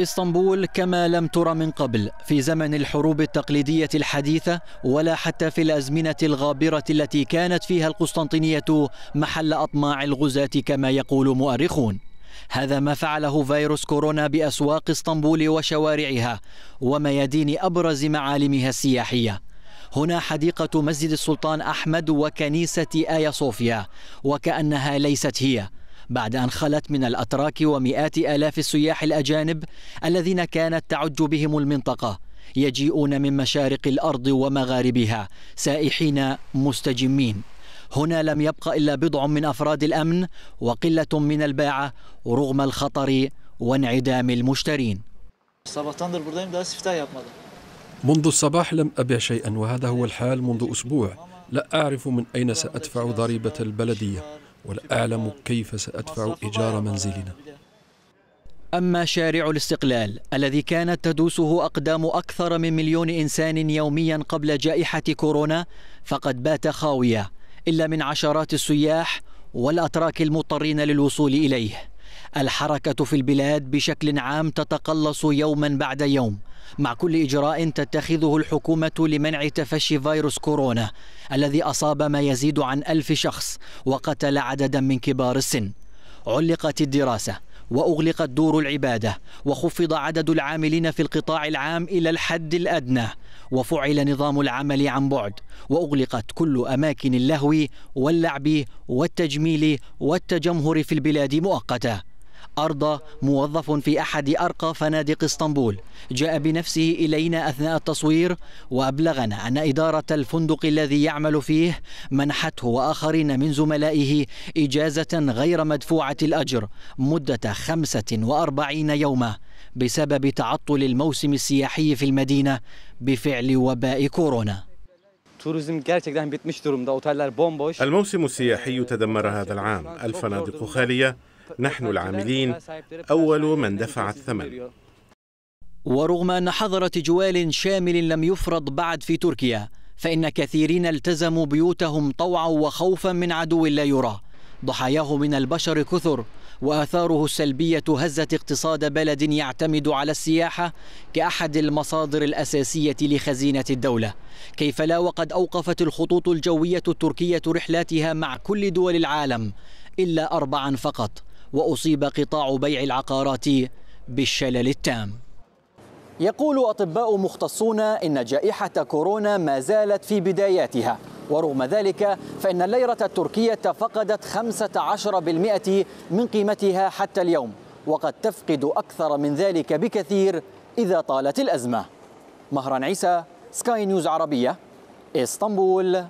اسطنبول كما لم تر من قبل في زمن الحروب التقليدية الحديثة ولا حتى في الأزمنة الغابرة التي كانت فيها القسطنطينية محل أطماع الغزاة كما يقول مؤرخون هذا ما فعله فيروس كورونا بأسواق اسطنبول وشوارعها وميادين أبرز معالمها السياحية هنا حديقة مسجد السلطان أحمد وكنيسة آيا صوفيا وكأنها ليست هي بعد أن خلت من الأتراك ومئات آلاف السياح الأجانب الذين كانت تعج بهم المنطقة يجيئون من مشارق الأرض ومغاربها سائحين مستجمين هنا لم يبق إلا بضع من أفراد الأمن وقلة من الباعة رغم الخطر وانعدام المشترين منذ الصباح لم أبع شيئا وهذا هو الحال منذ أسبوع لا أعرف من أين سأدفع ضريبة البلدية ولا أعلم كيف سأدفع إيجار منزلنا أما شارع الاستقلال الذي كانت تدوسه أقدام أكثر من مليون إنسان يوميا قبل جائحة كورونا فقد بات خاوية إلا من عشرات السياح والأتراك المضطرين للوصول إليه الحركة في البلاد بشكل عام تتقلص يوما بعد يوم مع كل إجراء تتخذه الحكومة لمنع تفشي فيروس كورونا الذي أصاب ما يزيد عن ألف شخص وقتل عددا من كبار السن علقت الدراسة وأغلقت دور العبادة وخفض عدد العاملين في القطاع العام إلى الحد الأدنى وفعل نظام العمل عن بعد وأغلقت كل أماكن اللهو واللعب والتجميل والتجمهر في البلاد مؤقتاً أرضى موظف في أحد أرقى فنادق اسطنبول جاء بنفسه إلينا أثناء التصوير وأبلغنا أن إدارة الفندق الذي يعمل فيه منحته وآخرين من زملائه إجازة غير مدفوعة الأجر مدة 45 يوما بسبب تعطل الموسم السياحي في المدينة بفعل وباء كورونا الموسم السياحي تدمر هذا العام الفنادق خالية نحن العاملين أول من يعني دفع الثمن ورغم أن حظر تجوال شامل لم يفرض بعد في تركيا فإن كثيرين التزموا بيوتهم طوعا وخوفا من عدو لا يرى ضحاياه من البشر كثر وآثاره السلبية هزت اقتصاد بلد يعتمد على السياحة كأحد المصادر الأساسية لخزينة الدولة كيف لا وقد أوقفت الخطوط الجوية التركية رحلاتها مع كل دول العالم إلا أربعا فقط وأصيب قطاع بيع العقارات بالشلل التام يقول أطباء مختصون إن جائحة كورونا ما زالت في بداياتها ورغم ذلك فإن الليرة التركية فقدت 15% من قيمتها حتى اليوم وقد تفقد أكثر من ذلك بكثير إذا طالت الأزمة مهران عيسى سكاي نيوز عربية اسطنبول